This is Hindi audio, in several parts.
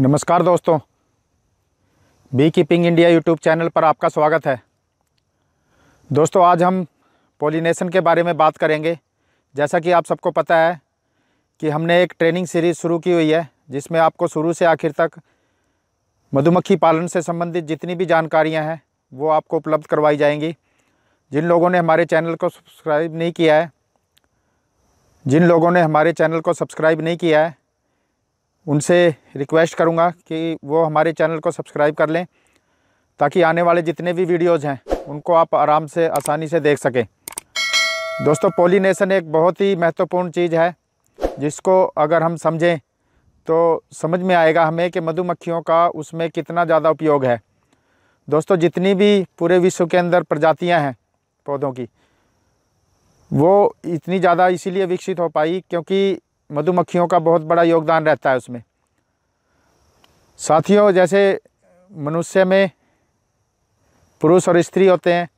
नमस्कार दोस्तों bee keeping India YouTube channel पर आपका स्वागत है दोस्तों आज हम पोलिनेशन के बारे में बात करेंगे जैसा कि आप सबको पता है कि हमने एक ट्रेनिंग सीरीज़ शुरू की हुई है जिसमें आपको शुरू से आखिर तक मधुमक्खी पालन से संबंधित जितनी भी जानकारियां हैं वो आपको उपलब्ध करवाई जाएंगी जिन लोगों ने हमारे चैनल को सब्सक्राइब नहीं किया है जिन लोगों ने हमारे चैनल को सब्सक्राइब नहीं किया है उनसे रिक्वेस्ट करूँगा कि वो हमारे चैनल को सब्सक्राइब कर लें ताकि आने वाले जितने भी वीडियोज़ हैं उनको आप आराम से आसानी से देख सकें दोस्तों पोलिनेशन एक बहुत ही महत्वपूर्ण चीज़ है जिसको अगर हम समझें तो समझ में आएगा हमें कि मधुमक्खियों का उसमें कितना ज़्यादा उपयोग है दोस्तों जितनी भी पूरे विश्व के अंदर प्रजातियां हैं पौधों की वो इतनी ज़्यादा इसीलिए विकसित हो पाई क्योंकि मधुमक्खियों का बहुत बड़ा योगदान रहता है उसमें साथियों जैसे मनुष्य में पुरुष और स्त्री होते हैं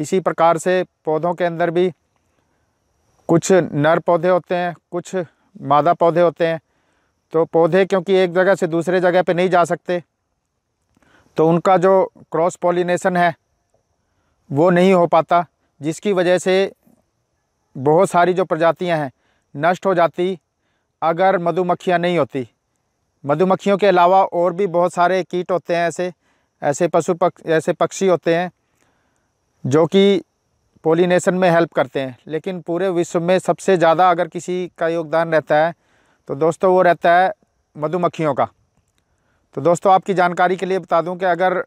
इसी प्रकार से पौधों के अंदर भी कुछ नर पौधे होते हैं कुछ मादा पौधे होते हैं तो पौधे क्योंकि एक जगह से दूसरे जगह पे नहीं जा सकते तो उनका जो क्रॉस पॉलिनेशन है वो नहीं हो पाता जिसकी वजह से बहुत सारी जो प्रजातियां हैं नष्ट हो जाती अगर मधुमक्खियाँ नहीं होती मधुमक्खियों के अलावा और भी बहुत सारे कीट होते हैं ऐसे ऐसे पशु पक्ष ऐसे पक्षी होते हैं जो कि पोलिनेशन में हेल्प करते हैं लेकिन पूरे विश्व में सबसे ज़्यादा अगर किसी का योगदान रहता है तो दोस्तों वो रहता है मधुमक्खियों का तो दोस्तों आपकी जानकारी के लिए बता दूं कि अगर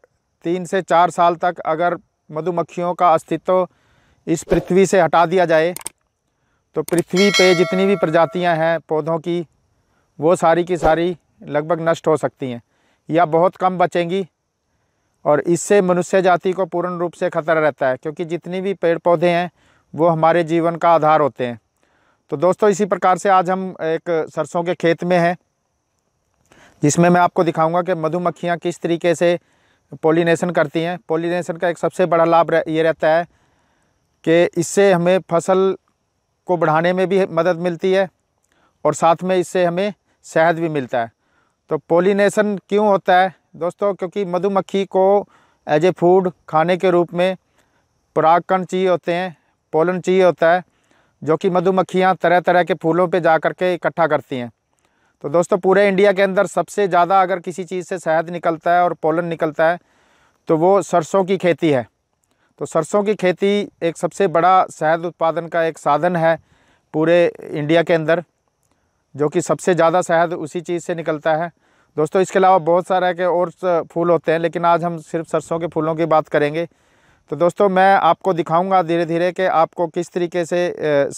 तीन से चार साल तक अगर मधुमक्खियों का अस्तित्व इस पृथ्वी से हटा दिया जाए तो पृथ्वी पे जितनी भी प्रजातियां हैं पौधों की वो सारी की सारी लगभग नष्ट हो सकती हैं या बहुत कम बचेंगी और इससे मनुष्य जाति को पूर्ण रूप से खतरा रहता है क्योंकि जितनी भी पेड़ पौधे हैं वो हमारे जीवन का आधार होते हैं तो दोस्तों इसी प्रकार से आज हम एक सरसों के खेत में हैं जिसमें मैं आपको दिखाऊंगा कि मधुमक्खियां किस तरीके से पोलिनेशन करती हैं पोलिनेशन का एक सबसे बड़ा लाभ ये रहता है कि इससे हमें फसल को बढ़ाने में भी मदद मिलती है और साथ में इससे हमें शहद भी मिलता है तो पोलिनेशन क्यों होता है दोस्तों क्योंकि मधुमक्खी को एज ए फूड खाने के रूप में परागकण चाहिए होते हैं पोलन चाहिए होता है जो कि मधुमक्खियाँ तरह तरह के फूलों पे जा कर के इकट्ठा करती हैं तो दोस्तों पूरे इंडिया के अंदर सबसे ज़्यादा अगर किसी चीज़ से शहद निकलता है और पोलन निकलता है तो वो सरसों की खेती है तो सरसों की खेती एक सबसे बड़ा शहद उत्पादन का एक साधन है पूरे इंडिया के अंदर जो कि सबसे ज़्यादा शहद उसी चीज़ से निकलता है दोस्तों इसके अलावा बहुत सारे के और फूल होते हैं लेकिन आज हम सिर्फ सरसों के फूलों की बात करेंगे तो दोस्तों मैं आपको दिखाऊंगा धीरे धीरे कि आपको किस तरीके से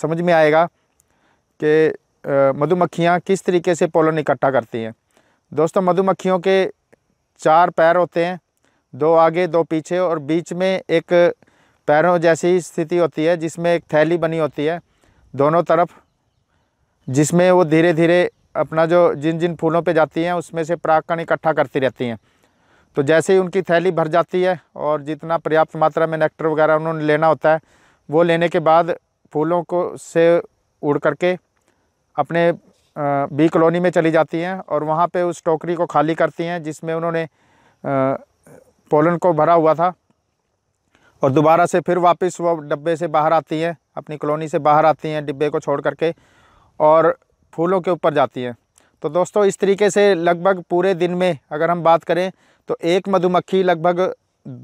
समझ में आएगा कि मधुमक्खियाँ किस तरीके से पोलन इकट्ठा करती हैं दोस्तों मधुमक्खियों के चार पैर होते हैं दो आगे दो पीछे और बीच में एक पैरों जैसी स्थिति होती है जिसमें एक थैली बनी होती है दोनों तरफ जिसमें वो धीरे धीरे अपना जो जिन जिन फूलों पे जाती हैं उसमें से परागकण इकट्ठा करती रहती हैं तो जैसे ही उनकी थैली भर जाती है और जितना पर्याप्त मात्रा में नेक्टर वगैरह उन्होंने लेना होता है वो लेने के बाद फूलों को से उड़ करके अपने बी कॉलोनी में चली जाती हैं और वहाँ पे उस टोकरी को खाली करती हैं जिसमें उन्होंने पोलन को भरा हुआ था और दोबारा से फिर वापस वो डब्बे से बाहर आती हैं अपनी कॉलोनी से बाहर आती हैं डिब्बे को छोड़ करके और फूलों के ऊपर जाती हैं तो दोस्तों इस तरीके से लगभग पूरे दिन में अगर हम बात करें तो एक मधुमक्खी लगभग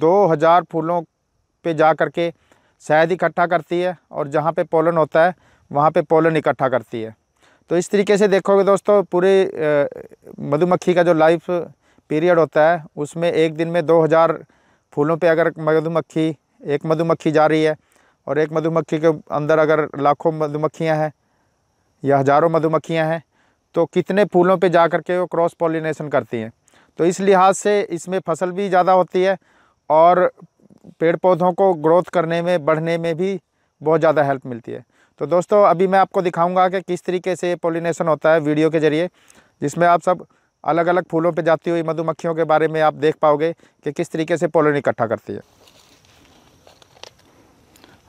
2000 फूलों पे जा कर के शहद इकट्ठा करती है और जहाँ पे पोलन होता है वहाँ पे पोलन इकट्ठा करती है तो इस तरीके से देखोगे दोस्तों पूरे मधुमक्खी का जो लाइफ पीरियड होता है उसमें एक दिन में 2000 फूलों पे अगर मधुमक्खी एक मधुमक्खी जा रही है और एक मधुमक्खी के अंदर अगर लाखों मधुमक्खियां हैं या हज़ारों मधुमक्खियां हैं तो कितने फूलों पे जा कर के वो क्रॉस पॉलिनेशन करती हैं तो इस लिहाज से इसमें फसल भी ज़्यादा होती है और पेड़ पौधों को ग्रोथ करने में बढ़ने में भी बहुत ज़्यादा हेल्प मिलती है तो दोस्तों अभी मैं आपको दिखाऊंगा कि किस तरीके से पोलिनेशन होता है वीडियो के ज़रिए जिसमें आप सब अलग अलग फूलों पर जाती हुई मधुमक्खियों के बारे में आप देख पाओगे कि किस तरीके से पोलन इकट्ठा करती है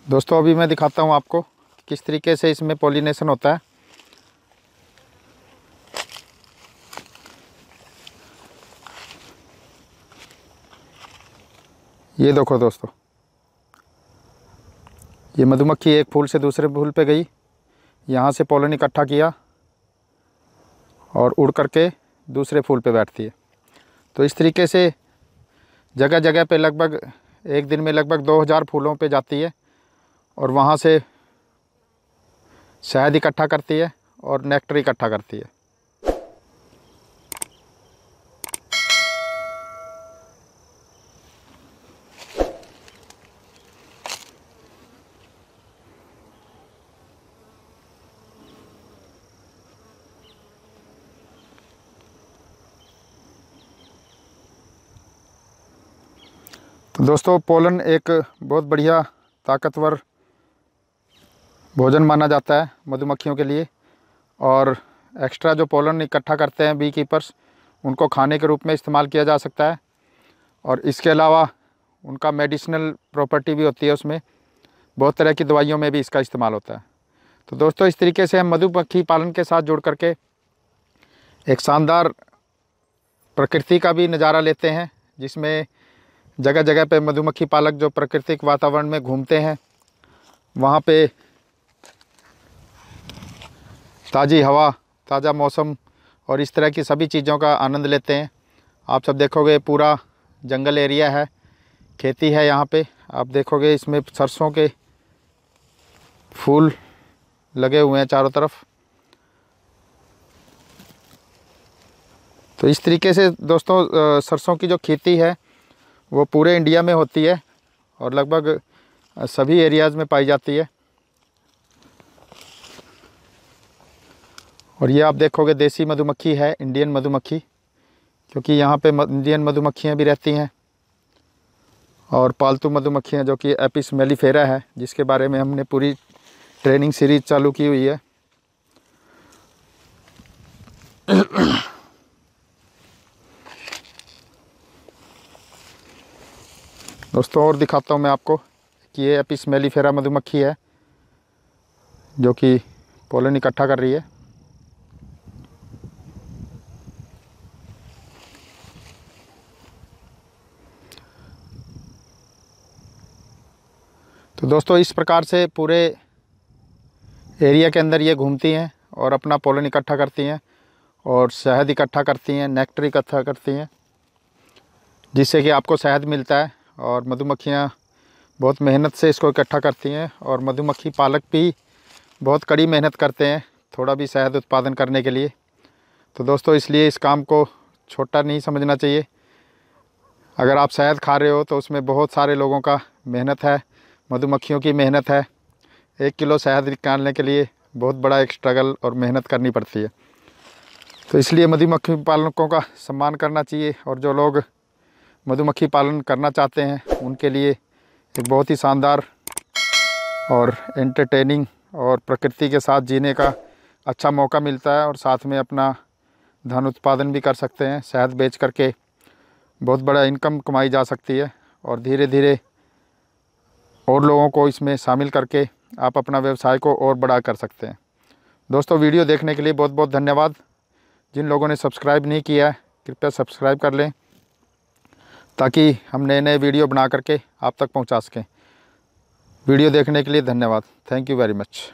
दोस्तों अभी मैं दिखाता हूँ आपको किस तरीके से इसमें पोलिनेशन होता है ये देखो दोस्तों ये मधुमक्खी एक फूल से दूसरे फूल पे गई यहाँ से पोलन इकट्ठा किया और उड़ करके दूसरे फूल पे बैठती है तो इस तरीके से जगह जगह पे लगभग एक दिन में लगभग 2000 फूलों पे जाती है और वहाँ से शहद इकट्ठा करती है और नेक्टर इकट्ठा करती है दोस्तों पोलन एक बहुत बढ़िया ताकतवर भोजन माना जाता है मधुमक्खियों के लिए और एक्स्ट्रा जो पोलन इकट्ठा करते हैं बी कीपर्स उनको खाने के रूप में इस्तेमाल किया जा सकता है और इसके अलावा उनका मेडिसिनल प्रॉपर्टी भी होती है उसमें बहुत तरह की दवाइयों में भी इसका इस्तेमाल होता है तो दोस्तों इस तरीके से हम मधुमक्खी पालन के साथ जुड़ करके एक शानदार प्रकृति का भी नज़ारा लेते हैं जिसमें जगह जगह पे मधुमक्खी पालक जो प्राकृतिक वातावरण में घूमते हैं वहाँ पे ताज़ी हवा ताज़ा मौसम और इस तरह की सभी चीज़ों का आनंद लेते हैं आप सब देखोगे पूरा जंगल एरिया है खेती है यहाँ पे आप देखोगे इसमें सरसों के फूल लगे हुए हैं चारों तरफ तो इस तरीके से दोस्तों सरसों की जो खेती है वो पूरे इंडिया में होती है और लगभग सभी एरियाज़ में पाई जाती है और ये आप देखोगे देसी मधुमक्खी है इंडियन मधुमक्खी क्योंकि यहाँ पे इंडियन मधुमक्खियाँ भी रहती हैं और पालतू मधुमक्खियाँ जो कि एपिस मेलीफेरा है जिसके बारे में हमने पूरी ट्रेनिंग सीरीज चालू की हुई है दोस्तों और दिखाता हूँ मैं आपको कि ये अपी स्मेली फेरा मधुमक्खी है जो कि पोलन इकट्ठा कर रही है तो दोस्तों इस प्रकार से पूरे एरिया के अंदर ये घूमती हैं और अपना पोलन इकट्ठा करती हैं और शहद इकट्ठा करती हैं नेक्टर इकट्ठा करती हैं जिससे कि आपको शहद मिलता है और मधुमक्खियाँ बहुत मेहनत से इसको इकट्ठा करती हैं और मधुमक्खी पालक भी बहुत कड़ी मेहनत करते हैं थोड़ा भी शहद उत्पादन करने के लिए तो दोस्तों इसलिए इस काम को छोटा नहीं समझना चाहिए अगर आप शहद खा रहे हो तो उसमें बहुत सारे लोगों का मेहनत है मधुमक्खियों की मेहनत है एक किलो शहद निकालने के लिए बहुत बड़ा एक स्ट्रगल और मेहनत करनी पड़ती है तो इसलिए मधुमक्खी पालकों का सम्मान करना चाहिए और जो लोग मधुमक्खी पालन करना चाहते हैं उनके लिए एक बहुत ही शानदार और एंटरटेनिंग और प्रकृति के साथ जीने का अच्छा मौका मिलता है और साथ में अपना धन उत्पादन भी कर सकते हैं शहद बेच करके बहुत बड़ा इनकम कमाई जा सकती है और धीरे धीरे और लोगों को इसमें शामिल करके आप अपना व्यवसाय को और बड़ा कर सकते हैं दोस्तों वीडियो देखने के लिए बहुत बहुत धन्यवाद जिन लोगों ने सब्सक्राइब नहीं किया है कृपया सब्सक्राइब कर लें ताकि हम नए नए वीडियो बना करके आप तक पहुंचा सकें वीडियो देखने के लिए धन्यवाद थैंक यू वेरी मच